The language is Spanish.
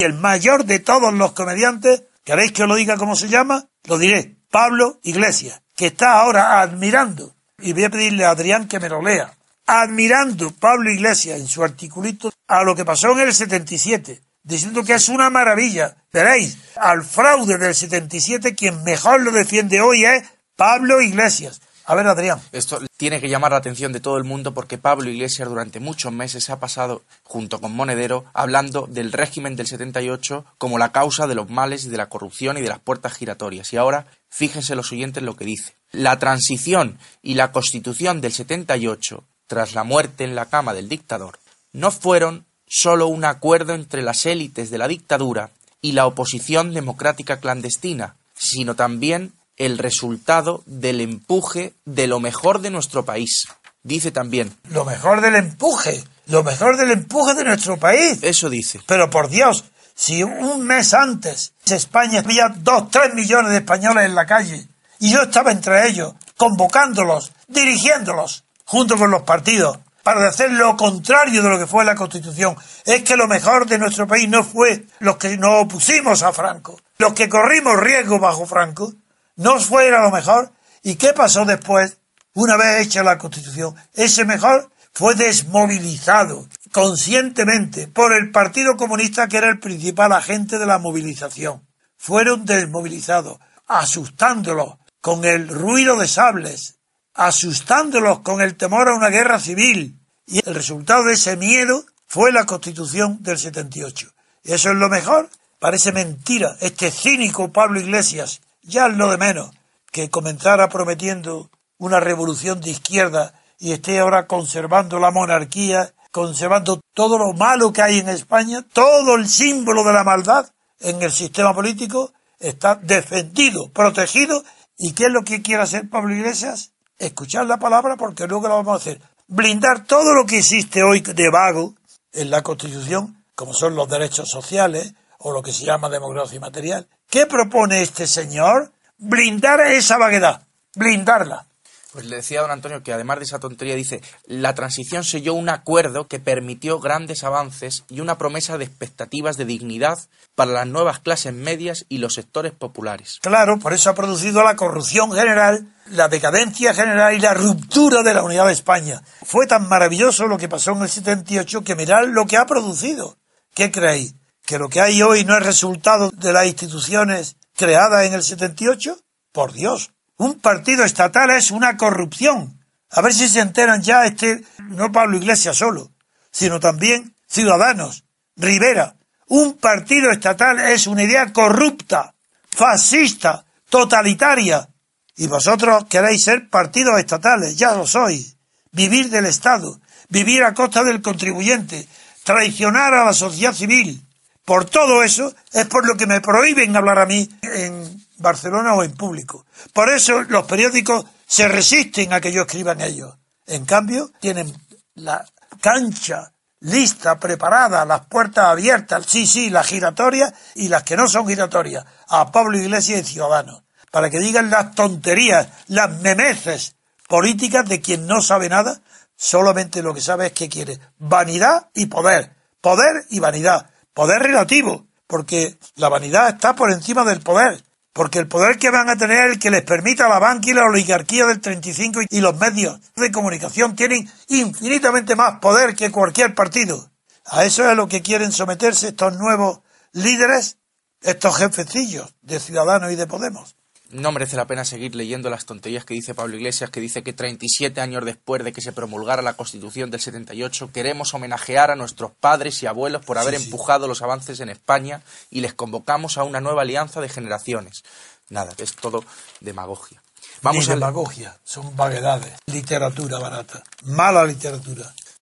Y el mayor de todos los comediantes, ¿queréis que os lo diga cómo se llama? Lo diré, Pablo Iglesias, que está ahora admirando, y voy a pedirle a Adrián que me lo lea, admirando Pablo Iglesias en su articulito a lo que pasó en el 77, diciendo que es una maravilla. Veréis, al fraude del 77 quien mejor lo defiende hoy es Pablo Iglesias. A ver, Adrián. Esto tiene que llamar la atención de todo el mundo porque Pablo Iglesias durante muchos meses ha pasado, junto con Monedero, hablando del régimen del 78 como la causa de los males y de la corrupción y de las puertas giratorias. Y ahora, fíjense los oyentes lo que dice. La transición y la constitución del 78, tras la muerte en la cama del dictador, no fueron solo un acuerdo entre las élites de la dictadura y la oposición democrática clandestina, sino también el resultado del empuje de lo mejor de nuestro país. Dice también. Lo mejor del empuje, lo mejor del empuje de nuestro país. Eso dice. Pero por Dios, si un mes antes España había dos, tres millones de españoles en la calle y yo estaba entre ellos, convocándolos, dirigiéndolos, junto con los partidos, para hacer lo contrario de lo que fue la Constitución. Es que lo mejor de nuestro país no fue los que nos opusimos a Franco, los que corrimos riesgo bajo Franco, no fue lo mejor. ¿Y qué pasó después? Una vez hecha la constitución, ese mejor fue desmovilizado conscientemente por el Partido Comunista, que era el principal agente de la movilización. Fueron desmovilizados, asustándolos con el ruido de sables, asustándolos con el temor a una guerra civil. Y el resultado de ese miedo fue la constitución del 78. eso es lo mejor. Parece mentira. Este cínico Pablo Iglesias, ya lo de menos, que comenzara prometiendo una revolución de izquierda y esté ahora conservando la monarquía, conservando todo lo malo que hay en España, todo el símbolo de la maldad en el sistema político, está defendido, protegido. ¿Y qué es lo que quiere hacer Pablo Iglesias? Escuchar la palabra porque luego la vamos a hacer. Blindar todo lo que existe hoy de vago en la Constitución, como son los derechos sociales, o lo que se llama democracia material. ¿Qué propone este señor? Blindar esa vaguedad, blindarla. Pues le decía a don Antonio que además de esa tontería dice, la transición selló un acuerdo que permitió grandes avances y una promesa de expectativas de dignidad para las nuevas clases medias y los sectores populares. Claro, por eso ha producido la corrupción general, la decadencia general y la ruptura de la unidad de España. Fue tan maravilloso lo que pasó en el 78 que mirad lo que ha producido. ¿Qué creéis? que lo que hay hoy no es resultado de las instituciones creadas en el 78? Por Dios, un partido estatal es una corrupción. A ver si se enteran ya este, no Pablo Iglesias solo, sino también Ciudadanos, Rivera. Un partido estatal es una idea corrupta, fascista, totalitaria. Y vosotros queréis ser partidos estatales, ya lo sois. Vivir del Estado, vivir a costa del contribuyente, traicionar a la sociedad civil, por todo eso es por lo que me prohíben hablar a mí en Barcelona o en público. Por eso los periódicos se resisten a que yo escriban en ellos. En cambio, tienen la cancha lista, preparada, las puertas abiertas, sí, sí, las giratorias y las que no son giratorias, a Pablo Iglesias y Ciudadanos, para que digan las tonterías, las memeces políticas de quien no sabe nada, solamente lo que sabe es que quiere vanidad y poder, poder y vanidad. Poder relativo, porque la vanidad está por encima del poder, porque el poder que van a tener es el que les permita la banca y la oligarquía del 35 y los medios de comunicación tienen infinitamente más poder que cualquier partido. A eso es a lo que quieren someterse estos nuevos líderes, estos jefecillos de Ciudadanos y de Podemos no merece la pena seguir leyendo las tonterías que dice Pablo Iglesias, que dice que 37 años después de que se promulgara la Constitución del 78, queremos homenajear a nuestros padres y abuelos por haber empujado los avances en España y les convocamos a una nueva alianza de generaciones. Nada, es todo demagogia. Vamos Ni demagogia, son vaguedades, literatura barata, mala literatura.